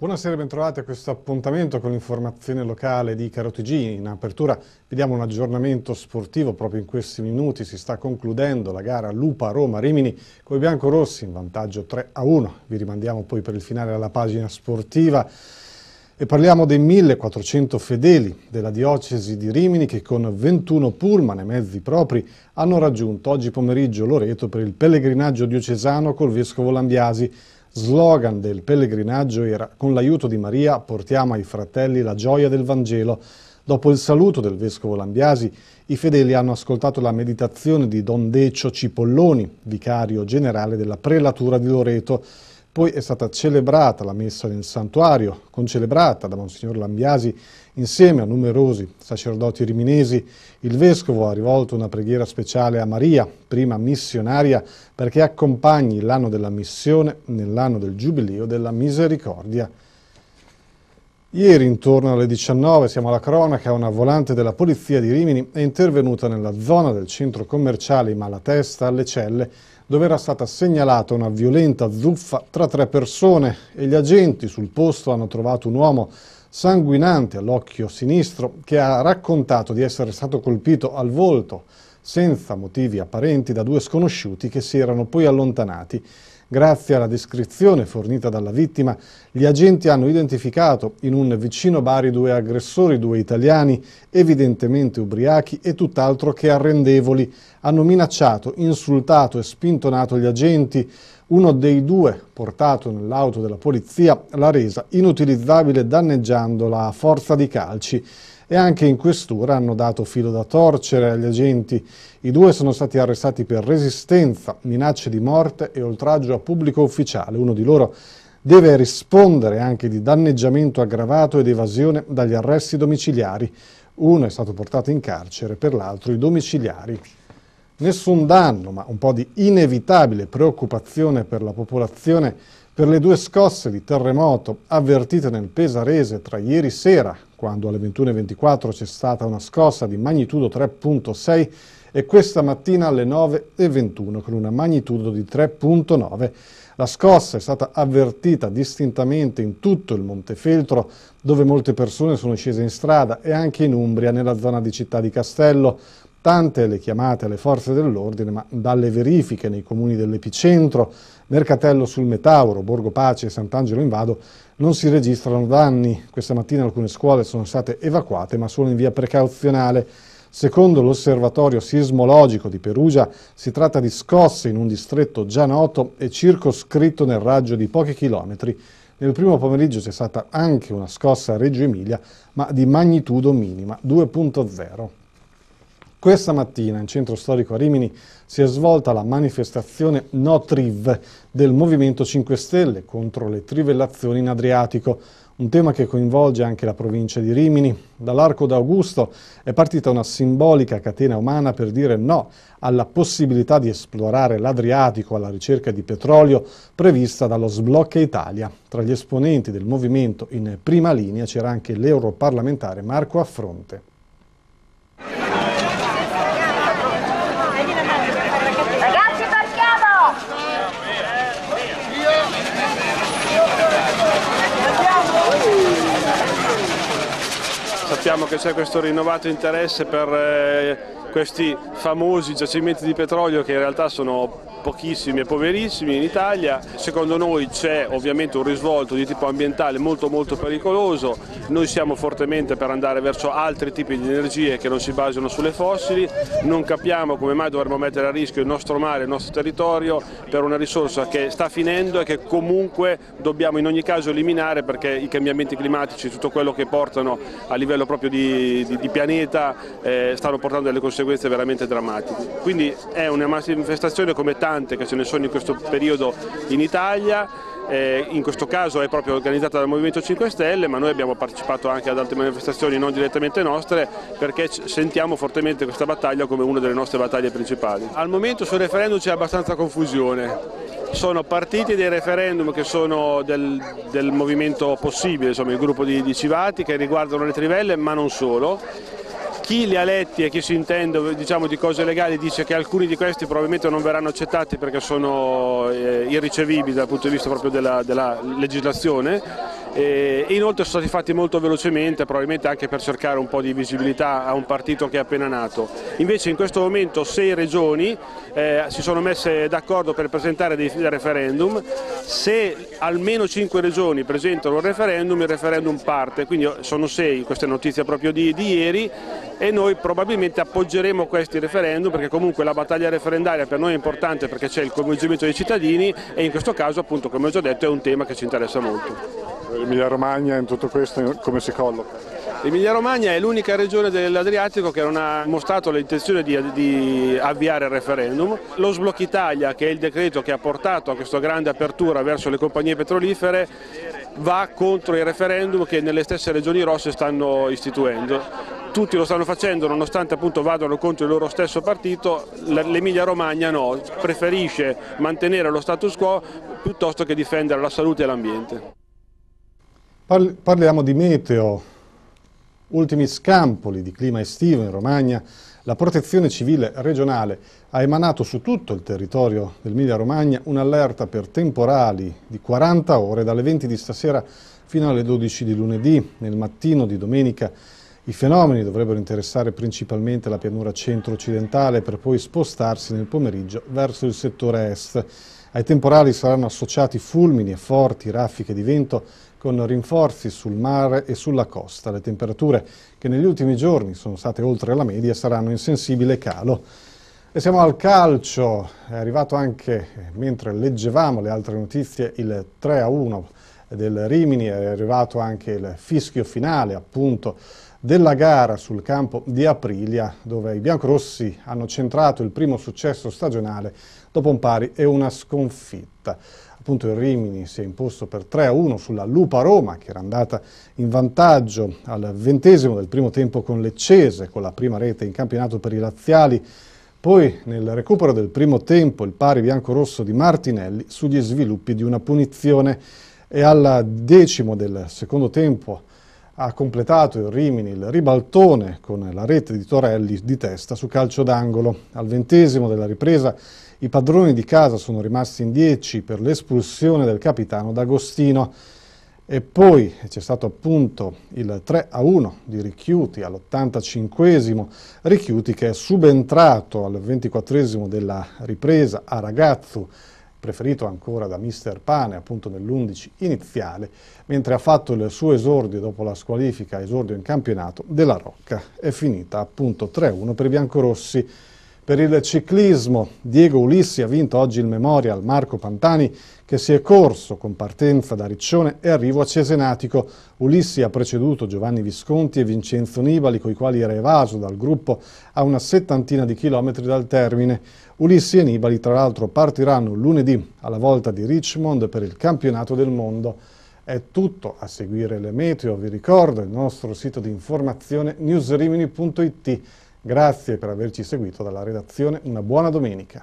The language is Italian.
Buonasera, bentrovati a questo appuntamento con l'informazione locale di Caro TG. In apertura vediamo un aggiornamento sportivo, proprio in questi minuti si sta concludendo la gara Lupa-Roma-Rimini con i biancorossi in vantaggio 3-1. Vi rimandiamo poi per il finale alla pagina sportiva e parliamo dei 1400 fedeli della diocesi di Rimini che con 21 pullman e mezzi propri hanno raggiunto oggi pomeriggio Loreto per il pellegrinaggio diocesano col vescovo Lambiasi Slogan del pellegrinaggio era Con l'aiuto di Maria portiamo ai fratelli la gioia del Vangelo. Dopo il saluto del vescovo Lambiasi, i fedeli hanno ascoltato la meditazione di Don Decio Cipolloni, vicario generale della prelatura di Loreto, poi è stata celebrata la messa nel santuario, concelebrata da Monsignor Lambiasi insieme a numerosi sacerdoti riminesi. Il Vescovo ha rivolto una preghiera speciale a Maria, prima missionaria, perché accompagni l'anno della missione nell'anno del Giubileo della Misericordia. Ieri intorno alle 19 siamo alla cronaca, una volante della polizia di Rimini è intervenuta nella zona del centro commerciale Malatesta alle Celle dove era stata segnalata una violenta zuffa tra tre persone e gli agenti sul posto hanno trovato un uomo sanguinante all'occhio sinistro che ha raccontato di essere stato colpito al volto senza motivi apparenti da due sconosciuti che si erano poi allontanati Grazie alla descrizione fornita dalla vittima, gli agenti hanno identificato in un vicino Bari due aggressori, due italiani, evidentemente ubriachi e tutt'altro che arrendevoli. Hanno minacciato, insultato e spintonato gli agenti. Uno dei due, portato nell'auto della polizia, l'ha resa inutilizzabile danneggiandola a forza di calci e anche in questura hanno dato filo da torcere agli agenti. I due sono stati arrestati per resistenza, minacce di morte e oltraggio a pubblico ufficiale. Uno di loro deve rispondere anche di danneggiamento aggravato ed evasione dagli arresti domiciliari. Uno è stato portato in carcere, per l'altro i domiciliari. Nessun danno, ma un po' di inevitabile preoccupazione per la popolazione per le due scosse di terremoto avvertite nel Pesarese tra ieri sera quando alle 21.24 c'è stata una scossa di magnitudo 3.6 e questa mattina alle 9.21 con una magnitudo di 3.9. La scossa è stata avvertita distintamente in tutto il Montefeltro, dove molte persone sono scese in strada, e anche in Umbria, nella zona di Città di Castello, Tante le chiamate alle forze dell'ordine, ma dalle verifiche nei comuni dell'epicentro, Mercatello sul Metauro, Borgo Pace e Sant'Angelo in Vado non si registrano danni. Questa mattina alcune scuole sono state evacuate, ma solo in via precauzionale. Secondo l'osservatorio sismologico di Perugia si tratta di scosse in un distretto già noto e circoscritto nel raggio di pochi chilometri. Nel primo pomeriggio c'è stata anche una scossa a Reggio Emilia, ma di magnitudo minima 2.0. Questa mattina in centro storico a Rimini si è svolta la manifestazione No Triv del Movimento 5 Stelle contro le trivellazioni in Adriatico, un tema che coinvolge anche la provincia di Rimini. Dall'Arco d'Augusto è partita una simbolica catena umana per dire no alla possibilità di esplorare l'Adriatico alla ricerca di petrolio prevista dallo Sblocca Italia. Tra gli esponenti del movimento in prima linea c'era anche l'europarlamentare Marco Affronte. che c'è questo rinnovato interesse per eh, questi famosi giacimenti di petrolio che in realtà sono pochissimi e poverissimi in Italia. Secondo noi c'è ovviamente un risvolto di tipo ambientale molto molto pericoloso, noi siamo fortemente per andare verso altri tipi di energie che non si basano sulle fossili, non capiamo come mai dovremmo mettere a rischio il nostro mare, il nostro territorio per una risorsa che sta finendo e che comunque dobbiamo in ogni caso eliminare perché i cambiamenti climatici, tutto quello che portano a livello proprio di, di, di pianeta eh, stanno portando delle conseguenze veramente drammatiche. Quindi è una manifestazione come tante tante che ce ne sono in questo periodo in Italia, eh, in questo caso è proprio organizzata dal Movimento 5 Stelle, ma noi abbiamo partecipato anche ad altre manifestazioni non direttamente nostre perché sentiamo fortemente questa battaglia come una delle nostre battaglie principali. Al momento sul referendum c'è abbastanza confusione sono partiti dei referendum che sono del, del movimento possibile, insomma, il gruppo di, di Civati, che riguardano le trivelle, ma non solo. Chi li ha letti e chi si intende diciamo, di cose legali dice che alcuni di questi probabilmente non verranno accettati perché sono eh, irricevibili dal punto di vista proprio della, della legislazione e eh, inoltre sono stati fatti molto velocemente, probabilmente anche per cercare un po' di visibilità a un partito che è appena nato. Invece in questo momento sei regioni eh, si sono messe d'accordo per presentare dei referendum, se almeno cinque regioni presentano un referendum, il referendum parte, quindi sono sei, questa è notizia proprio di, di ieri, e noi probabilmente appoggeremo questi referendum perché comunque la battaglia referendaria per noi è importante perché c'è il coinvolgimento dei cittadini e in questo caso appunto come ho già detto è un tema che ci interessa molto. Emilia Romagna in tutto questo come si colloca? Emilia Romagna è l'unica regione dell'Adriatico che non ha mostrato l'intenzione di, di, avviare il referendum. Lo Sblocchi Italia, che è il decreto che ha portato a questa grande apertura verso le compagnie petrolifere, va contro il referendum che nelle stesse regioni rosse stanno istituendo tutti lo stanno facendo nonostante appunto vadano contro il loro stesso partito, l'Emilia Romagna no, preferisce mantenere lo status quo piuttosto che difendere la salute e l'ambiente. Parliamo di meteo, ultimi scampoli di clima estivo in Romagna. La protezione civile regionale ha emanato su tutto il territorio dell'Emilia Romagna un'allerta per temporali di 40 ore dalle 20 di stasera fino alle 12 di lunedì. Nel mattino di domenica i fenomeni dovrebbero interessare principalmente la pianura centro-occidentale per poi spostarsi nel pomeriggio verso il settore est. Ai temporali saranno associati fulmini e forti raffiche di vento con rinforzi sul mare e sulla costa. Le temperature che negli ultimi giorni sono state oltre la media saranno in sensibile calo. E siamo al calcio, è arrivato anche mentre leggevamo le altre notizie il 3 a 1 del Rimini, è arrivato anche il fischio finale appunto della gara sul campo di Aprilia dove i biancorossi hanno centrato il primo successo stagionale dopo un pari e una sconfitta. Appunto il Rimini si è imposto per 3-1 sulla Lupa Roma che era andata in vantaggio al ventesimo del primo tempo con l'Eccese con la prima rete in campionato per i Laziali poi nel recupero del primo tempo il pari bianco-rosso di Martinelli sugli sviluppi di una punizione e al decimo del secondo tempo ha completato il Rimini il ribaltone con la rete di Torelli di testa su calcio d'angolo. Al ventesimo della ripresa i padroni di casa sono rimasti in dieci per l'espulsione del capitano D'Agostino. E poi c'è stato appunto il 3 a 1 di Ricchiuti all'85esimo, Ricchiuti che è subentrato al 24 della ripresa a Ragazzo preferito ancora da Mister Pane, appunto nell'11 iniziale, mentre ha fatto il suo esordio dopo la squalifica, esordio in campionato, della Rocca. È finita appunto 3-1 per i biancorossi per il ciclismo, Diego Ulissi ha vinto oggi il Memorial Marco Pantani che si è corso con partenza da Riccione e arrivo a Cesenatico. Ulissi ha preceduto Giovanni Visconti e Vincenzo Nibali, coi quali era evaso dal gruppo a una settantina di chilometri dal termine. Ulissi e Nibali tra l'altro partiranno lunedì alla volta di Richmond per il campionato del mondo. È tutto a seguire le meteo, vi ricordo il nostro sito di informazione newsrimini.it. Grazie per averci seguito dalla redazione, una buona domenica.